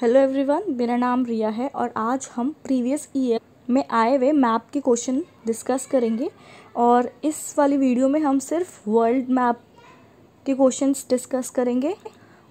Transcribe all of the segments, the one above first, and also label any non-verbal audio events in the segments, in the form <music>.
hello everyone मेरा नाम रिया है और आज हम प्रीवियस ईयर में आए हुए मैप के क्वेश्चन डिस्कस करेंगे और इस वाली वीडियो में हम सिर्फ वर्ल्ड मैप के क्वेश्चंस डिस्कस करेंगे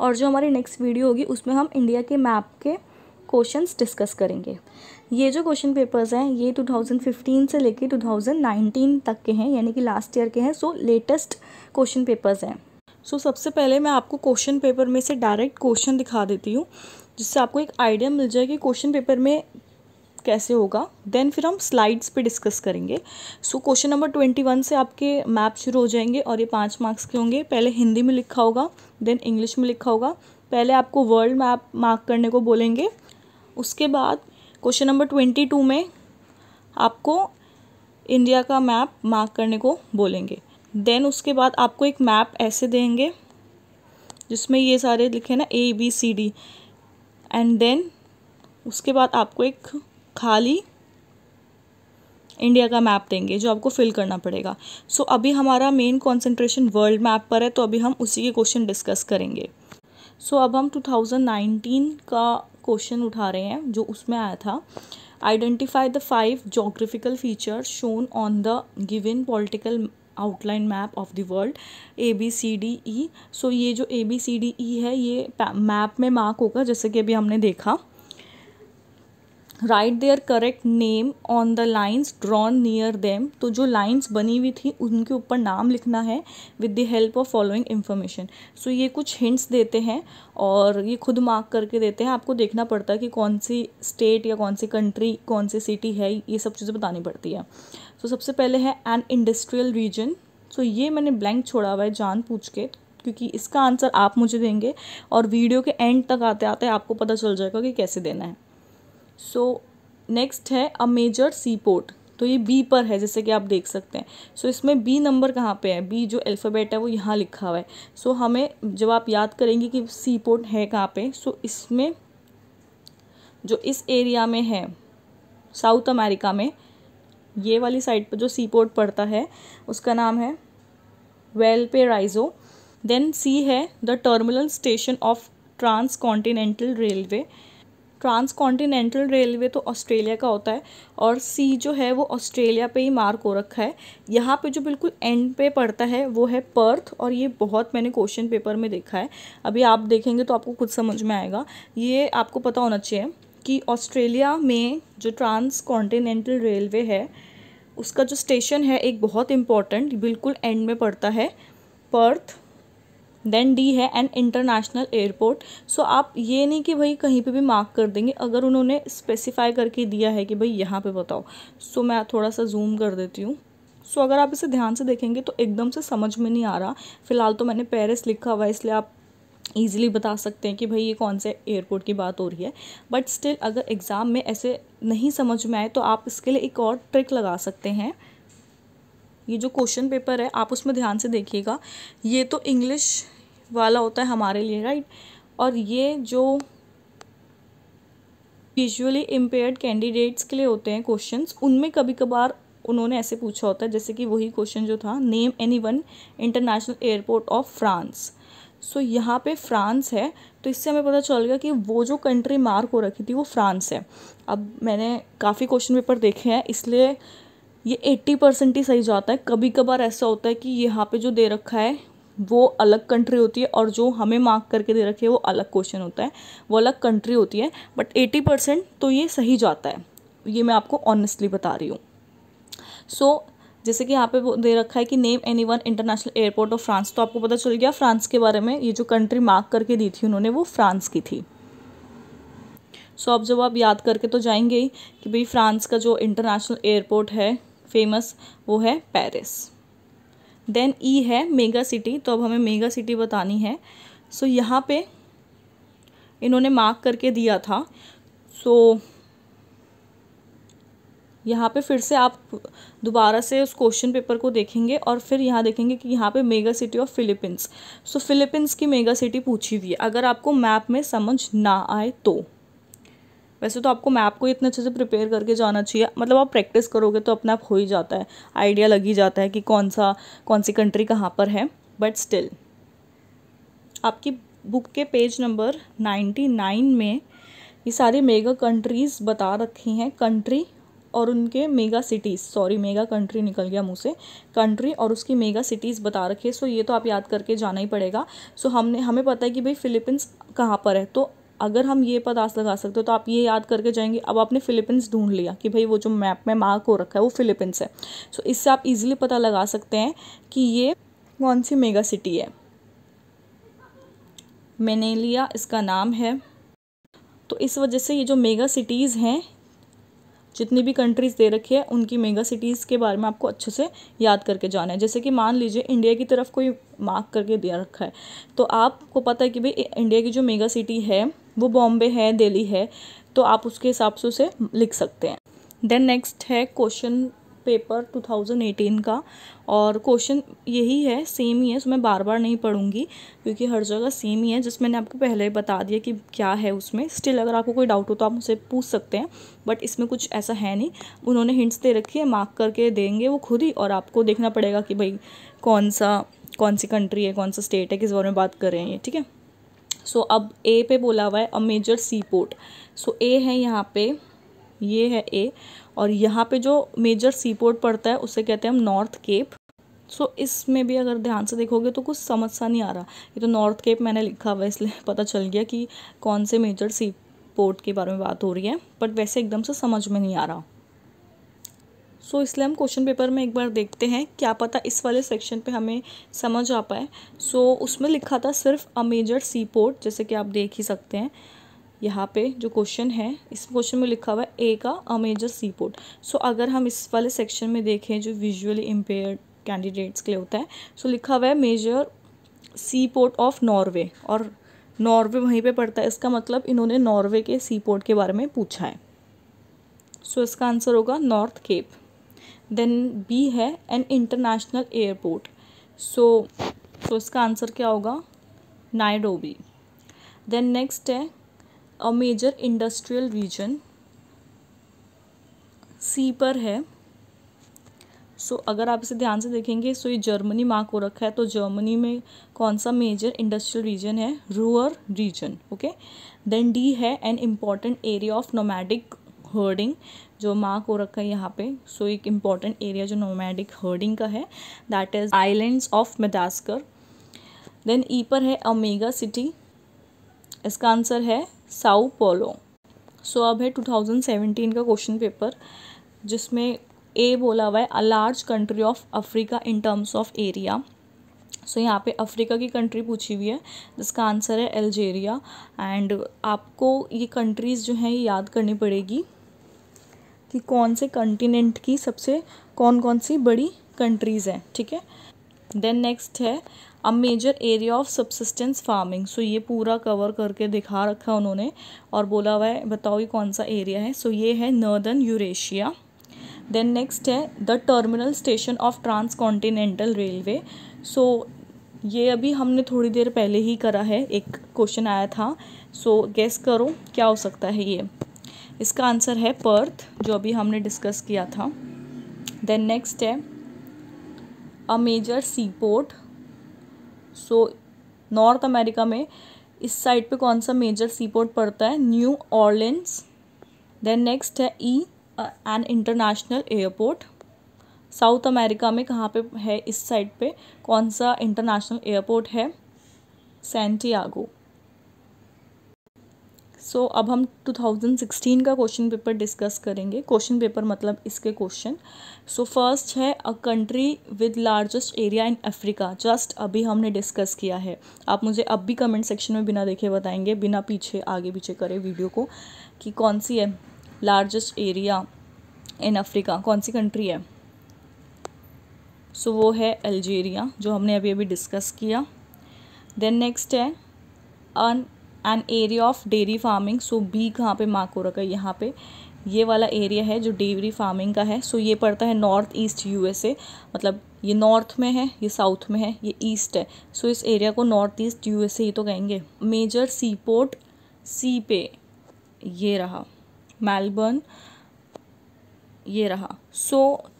और जो हमारी नेक्स्ट वीडियो होगी उसमें हम इंडिया के मैप के क्वेश्चंस डिस्कस करेंगे ये जो क्वेश्चन पेपर्स हैं ये 2015 से लेके 2019 तक के हैं यानी कि लास्ट ईयर के हैं सो लेटेस्ट क्वेश्चन पेपर्स हैं सो सबसे पहले मैं आपको क्वेश्चन पेपर में से डायरेक्ट क्वेश्चन दिखा देती हूँ जिससे आपको एक आइडिया मिल जाए कि क्वेश्चन पेपर में कैसे होगा देन फिर हम स्लाइड्स पे डिस्कस करेंगे so question number twenty one से आपके मैप शुरू हो जाएंगे और ये पाँच मार्क्स के होंगे पहले हिंदी में लिखा होगा देन इंग्लिश में लिखा होगा पहले आपको वर्ल्ड मैप मार्क करने को बोलेंगे उसके बाद क्वेश्चन नंबर ट्वेंटी टू में आपको इंडिया का मैप मार्क करने को बोलेंगे देन उसके बाद आपको एक मैप ऐसे देंगे जिसमें ये सारे लिखे ना A B C D and then उसके बाद आपको एक खाली इंडिया का मैप देंगे जो आपको फिल करना पड़ेगा सो so, अभी हमारा मेन कंसंट्रेशन वर्ल्ड मैप पर है तो अभी हम उसी के क्वेश्चन डिस्कस करेंगे सो so, अब हम 2019 का क्वेश्चन उठा रहे हैं जो उसमें आया था identify the five geographical feature shown on the given political outline map of the world A B C D E so ये जो ए बी सी डी ई है ये मैप में मार्क होगा जैसे कि अभी हमने देखा write their correct name on the lines drawn near them तो जो लाइन्स बनी हुई थी उनके ऊपर नाम लिखना है with the help of following information so ये कुछ हिंट्स देते हैं और ये खुद मार्क करके देते हैं आपको देखना पड़ता है कि कौन सी स्टेट या कौन सी कंट्री कौन सी सिटी है ये सब चीज़ें बतानी पड़ती है तो सबसे पहले है एन इंडस्ट्रियल रीजन सो ये मैंने ब्लैंक छोड़ा हुआ है जान पूछ के क्योंकि इसका आंसर आप मुझे देंगे और वीडियो के एंड तक आते आते आपको पता चल जाएगा कि कैसे देना है सो so, नेक्स्ट है अ मेजर सी पोर्ट तो ये बी पर है जैसे कि आप देख सकते हैं सो so, इसमें बी नंबर कहाँ पे है बी जो अल्फ़ाबेट है वो यहाँ लिखा हुआ है सो so, हमें जब आप याद करेंगे कि सी पोर्ट है कहाँ पे सो so, इसमें जो इस एरिया में है साउथ अमेरिका में ये वाली साइड पर जो सी पोर्ट पड़ता है उसका नाम है वेल पे राइजो देन सी है the terminal station of trans continental railway trans continental railway तो ऑस्ट्रेलिया का होता है और सी जो है वो ऑस्ट्रेलिया पे ही मार्क हो रखा है यहाँ पे जो बिल्कुल एंड पे पड़ता है वो है पर्थ और ये बहुत मैंने क्वेश्चन पेपर में देखा है अभी आप देखेंगे तो आपको कुछ समझ में आएगा ये आपको पता होना चाहिए कि ऑस्ट्रेलिया में जो ट्रांस कॉन्टिनेंटल रेलवे है उसका जो स्टेशन है एक बहुत इम्पॉर्टेंट बिल्कुल एंड में पड़ता है पर्थ देन डी है एन इंटरनेशनल एयरपोर्ट सो आप ये नहीं कि भाई कहीं पे भी मार्क कर देंगे अगर उन्होंने स्पेसिफाई करके दिया है कि भाई यहाँ पे बताओ सो so, मैं थोड़ा सा जूम कर देती हूँ सो so, अगर आप इसे ध्यान से देखेंगे तो एकदम से समझ में नहीं आ रहा फ़िलहाल तो मैंने पेरिस लिखा हुआ है इसलिए आप ईज़िली बता सकते हैं कि भाई ये कौन से एयरपोर्ट की बात हो रही है बट स्टिल अगर एग्ज़ाम में ऐसे नहीं समझ में आए तो आप इसके लिए एक और ट्रिक लगा सकते हैं ये जो क्वेश्चन पेपर है आप उसमें ध्यान से देखिएगा ये तो इंग्लिश वाला होता है हमारे लिए राइट और ये जो विजुअली इम्पेयर्ड कैंडिडेट्स के लिए होते हैं क्वेश्चंस उनमें कभी कभार उन्होंने ऐसे पूछा होता है जैसे कि वही क्वेश्चन जो था name any one international airport of France so so, यहाँ पे फ्रांस है तो इससे हमें पता चल गया कि वो जो कंट्री मार्क हो रखी थी वो फ्रांस है अब मैंने काफ़ी क्वेश्चन पेपर देखे हैं इसलिए ये एट्टी परसेंट ही सही जाता है कभी कभार ऐसा होता है कि यहाँ पे जो दे रखा है वो अलग कंट्री होती है और जो हमें मार्क करके दे रखी है वो अलग क्वेश्चन होता है वो अलग कंट्री होती है बट एटी परसेंट तो ये सही जाता है ये मैं आपको ऑनेस्टली बता रही हूँ सो so, जैसे कि यहाँ पे दे रखा है कि name any one international airport of France तो आपको पता चल गया फ्रांस के बारे में ये जो कंट्री मार्क करके दी थी उन्होंने वो फ्रांस की थी सो अब जब आप याद करके तो जाएंगे ही कि भाई फ्रांस का जो इंटरनेशनल एयरपोर्ट है फेमस वो है पेरिस देन ई है मेगा सिटी तो अब हमें मेगा सिटी बतानी है सो so, यहाँ पे इन्होंने मार्क करके दिया था सो so, यहाँ पे फिर से आप दोबारा से उस क्वेश्चन पेपर को देखेंगे और फिर यहाँ देखेंगे कि यहाँ पे mega city of Philippines so Philippines की मेगा सिटी पूछी हुई है अगर आपको मैप में समझ ना आए तो वैसे तो आपको मैप को इतने अच्छे से प्रिपेयर करके जाना चाहिए मतलब आप प्रैक्टिस करोगे तो अपने आप हो ही जाता है आइडिया लग ही जाता है कि कौन सा कौन सी कंट्री कहाँ पर है बट स्टिल आपकी बुक के पेज नंबर नाइन्टी नाइन में ये सारी मेगा कंट्रीज़ बता रखी हैं कंट्री और उनके mega cities sorry mega country निकल गया मुँह से कंट्री और उसकी मेगा सिटीज़ बता रखी है सो ये तो आप याद करके जाना ही पड़ेगा सो हमने हमें पता है कि भाई फ़िलीपींस कहाँ पर है तो अगर हम ये पदास लगा सकते हो तो आप ये याद करके जाएंगे अब आपने फ़िलीपींस ढूंढ लिया कि भाई वो जो मैप में मार्क हो रखा है वो फ़िलीपींस है सो so, इससे आप इजीली पता लगा सकते हैं कि ये कौन सी मेगा सिटी है मेनेलिया इसका नाम है तो इस वजह से ये जो मेगा सिटीज़ हैं जितनी भी कंट्रीज़ दे रखी है उनकी मेगा सिटीज़ के बारे में आपको अच्छे से याद करके जाना है जैसे कि मान लीजिए इंडिया की तरफ कोई मार्क करके दिया रखा है तो आपको पता है कि भाई इंडिया की जो मेगा सिटी है वो बॉम्बे है दिल्ली है तो आप उसके हिसाब से उसे लिख सकते हैं देन नेक्स्ट है क्वेश्चन पेपर 2018 का और क्वेश्चन यही है सेम ही है उसमें बार बार नहीं पढ़ूंगी क्योंकि हर जगह सेम ही है जिस मैंने आपको पहले बता दिया कि क्या है उसमें स्टिल अगर आपको कोई डाउट हो तो आप मुझसे पूछ सकते हैं बट इसमें कुछ ऐसा है नहीं उन्होंने हिंट्स दे रखी है मार्क करके देंगे वो खुद ही और आपको देखना पड़ेगा कि भाई कौन सा कौन सी कंट्री है कौन सा स्टेट है किस बारे में बात कर रहे हैं ये ठीक है सो so, अब ए पे बोला हुआ है अ मेजर सी पोर्ट सो ए है यहाँ पे ये है ए और यहाँ पे जो मेजर सी पोर्ट पड़ता है उसे कहते हैं हम नॉर्थ केप सो so, इसमें भी अगर ध्यान से देखोगे तो कुछ समझ सा नहीं आ रहा ये तो नॉर्थ केप मैंने लिखा हुआ इसलिए <laughs> पता चल गया कि कौन से मेजर सी पोर्ट के बारे में बात हो रही है बट वैसे एकदम से समझ में नहीं आ रहा सो so, इसलिए हम क्वेश्चन पेपर में एक बार देखते हैं क्या पता इस वाले सेक्शन पे हमें समझ आ पाए सो so, उसमें लिखा था सिर्फ अ मेजर सी पोर्ट जैसे कि आप देख ही सकते हैं यहाँ पे जो क्वेश्चन है इस क्वेश्चन में लिखा हुआ है ए का अ मेजर सी पोर्ट सो अगर हम इस वाले सेक्शन में देखें जो विजुअली इम्पेयर कैंडिडेट्स के लिए होता है सो so, लिखा हुआ है major sea port of Norway और नॉर्वे वहीं पे पड़ता है इसका मतलब इन्होंने नॉर्वे के सी पोर्ट के बारे में पूछा है सो so, इसका आंसर होगा नॉर्थ केप देन बी है an international airport so so इसका आंसर क्या होगा नाइडोबी देन नेक्स्ट है a major industrial region C पर है सो so, अगर आप इसे ध्यान से देखेंगे सो so ये जर्मनी मार्क हो रखा है तो जर्मनी में कौन सा मेजर इंडस्ट्रियल रीजन है Ruhr region okay then D है an important area of nomadic herding जो मार्क हो रखा है यहाँ पे सो so, एक इम्पॉर्टेंट एरिया जो नोमैडिक हर्डिंग का है that is islands of Madagascar then E पर है अमेगा सिटी इसका आंसर है साउ पोलो सो अब है 2017 का क्वेश्चन पेपर जिसमें ए बोला हुआ है a large country of Africa in terms of area so यहाँ पे अफ्रीका की कंट्री पूछी हुई है जिसका आंसर है अल्जेरिया एंड आपको ये कंट्रीज़ जो हैं ये याद करनी पड़ेगी कि कौन से कंटिनेंट की सबसे कौन कौन सी बड़ी कंट्रीज़ हैं ठीक है देन नेक्स्ट है a major area of subsistence farming so ये पूरा कवर करके दिखा रखा उन्होंने और बोला हुआ है बताओ ये कौन सा एरिया है सो so, ये है नर्दर्न यूरेशिया देन नेक्स्ट है the terminal station of trans continental railway so ये अभी हमने थोड़ी देर पहले ही करा है एक क्वेश्चन आया था सो so, गेस करो क्या हो सकता है ये इसका आंसर है पर्थ जो अभी हमने डिस्कस किया था देन नेक्स्ट है a major sea port so North America में इस साइड पे कौन सा मेजर सी पोर्ट पड़ता है न्यू ऑर्लिन्स देन नेक्स्ट है E an international airport South America में कहाँ पे है इस साइड पे कौन सा इंटरनेशनल एयरपोर्ट है सेंटियागो सो so, अब हम 2016 का क्वेश्चन पेपर डिस्कस करेंगे क्वेश्चन पेपर मतलब इसके क्वेश्चन सो फर्स्ट है a country with largest area in Africa just अभी हमने डिस्कस किया है आप मुझे अब भी कमेंट सेक्शन में बिना देखे बताएंगे बिना पीछे आगे पीछे करे वीडियो को कि कौन सी है लार्जेस्ट एरिया इन अफ्रीका कौन सी कंट्री है सो so, वो है अल्जीरिया जो हमने अभी अभी डिस्कस किया देन नेक्स्ट है an an area of dairy farming so B कहाँ पे मार्क हो रखा है यहाँ पे ये वाला एरिया है जो डेयरी फार्मिंग का है सो so, ये पड़ता है नॉर्थ ईस्ट यूएसए मतलब ये नॉर्थ में है ये साउथ में है ये ईस्ट है सो so, इस एरिया को नॉर्थ ईस्ट यूएसए ही तो कहेंगे मेजर सी पोर्ट सी पे ये रहा मेलबर्न ये रहा सो so,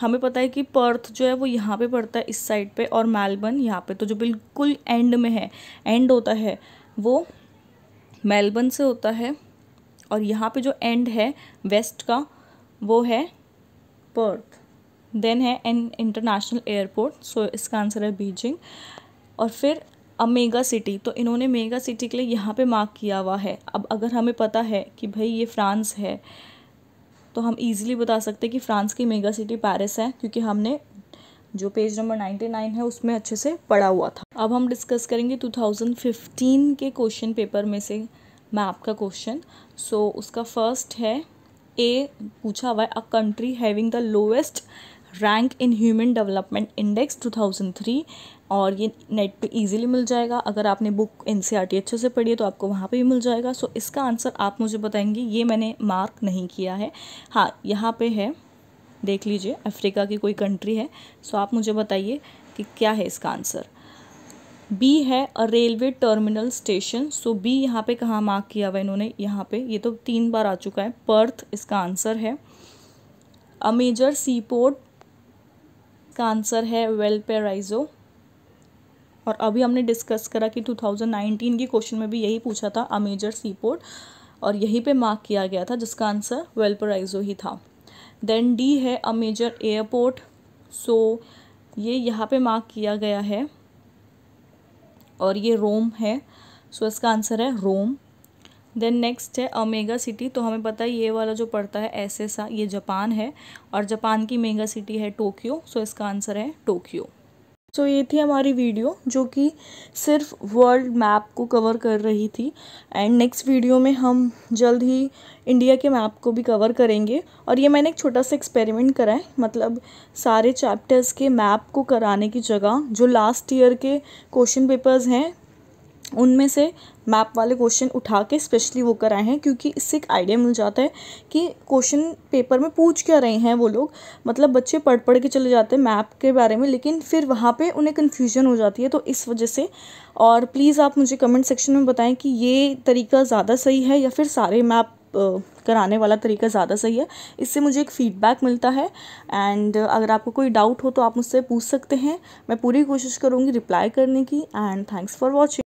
हमें पता है कि पर्थ जो है वो यहाँ पे पड़ता है इस साइड पे और मेलबर्न यहाँ पे तो जो बिल्कुल एंड में है एंड होता है वो मेलबर्न से होता है और यहाँ पे जो एंड है वेस्ट का वो है पर्थ देन है एन इंटरनेशनल एयरपोर्ट सो इसका आंसर है बीजिंग और फिर अब मेगा सिटी तो इन्होंने मेगा सिटी के लिए यहाँ पे मार्क किया हुआ है अब अगर हमें पता है कि भाई ये फ्रांस है तो हम इजीली बता सकते हैं कि फ्रांस की मेगा सिटी पेरिस है क्योंकि हमने जो पेज नंबर नाइन्टी नाइन है उसमें अच्छे से पढ़ा हुआ था अब हम डिस्कस करेंगे 2015 के क्वेश्चन पेपर में से मैप का क्वेश्चन सो so, उसका फर्स्ट है ए पूछा हुआ है a country having the lowest rank in human development index 2003 और ये नेट पे इजीली मिल जाएगा अगर आपने बुक एन e अच्छे से पढ़ी है तो आपको वहाँ पे भी मिल जाएगा सो so, इसका आंसर आप मुझे बताएंगे ये मैंने मार्क नहीं किया है हाँ यहाँ पे है देख लीजिए अफ्रीका की कोई कंट्री है सो so, आप मुझे बताइए कि क्या है इसका आंसर बी है a railway terminal station so B यहाँ पे कहाँ मार्क किया हुआ इन्होंने यहाँ पे ये तो तीन बार आ चुका है पर्थ इसका आंसर है अ मेजर सी पोर्ट का आंसर है वेलपेराइजो और अभी हमने डिस्कस करा कि 2019 के क्वेश्चन में भी यही पूछा था अ मेजर सी पोर्ट और यहीं पे मार्क किया गया था जिसका आंसर वेलपराइजो ही था देन डी है अ मेजर एयरपोर्ट सो ये यहाँ पे मार्क किया गया है और ये रोम है सो इसका आंसर है रोम देन नेक्स्ट है अमेगा सिटी तो हमें पता है ये वाला जो पड़ता है ऐसे सा ये जापान है और जापान की मेगा सिटी है टोक्यो सो इसका आंसर है टोक्यो सो तो so, ये थी हमारी वीडियो जो कि सिर्फ वर्ल्ड मैप को कवर कर रही थी एंड नेक्स्ट वीडियो में हम जल्द ही इंडिया के मैप को भी कवर करेंगे और ये मैंने एक छोटा सा एक्सपेरिमेंट करा है मतलब सारे चैप्टर्स के मैप को कराने की जगह जो लास्ट ईयर के क्वेश्चन पेपर्स हैं उनमें से मैप वाले क्वेश्चन उठा के स्पेशली वो कराए हैं क्योंकि इससे एक आइडिया मिल जाता है कि क्वेश्चन पेपर में पूछ क्या रहे हैं वो लोग मतलब बच्चे पढ़ पढ़ के चले जाते हैं मैप के बारे में लेकिन फिर वहाँ पे उन्हें कन्फ्यूजन हो जाती है तो इस वजह से और प्लीज़ आप मुझे कमेंट सेक्शन में बताएं कि ये तरीका ज़्यादा सही है या फिर सारे मैप कराने वाला तरीका ज़्यादा सही है इससे मुझे एक फ़ीडबैक मिलता है एंड अगर आपको कोई डाउट हो तो आप मुझसे पूछ सकते हैं मैं पूरी कोशिश करूँगी रिप्लाई करने की एंड थैंक्स फॉर वॉचिंग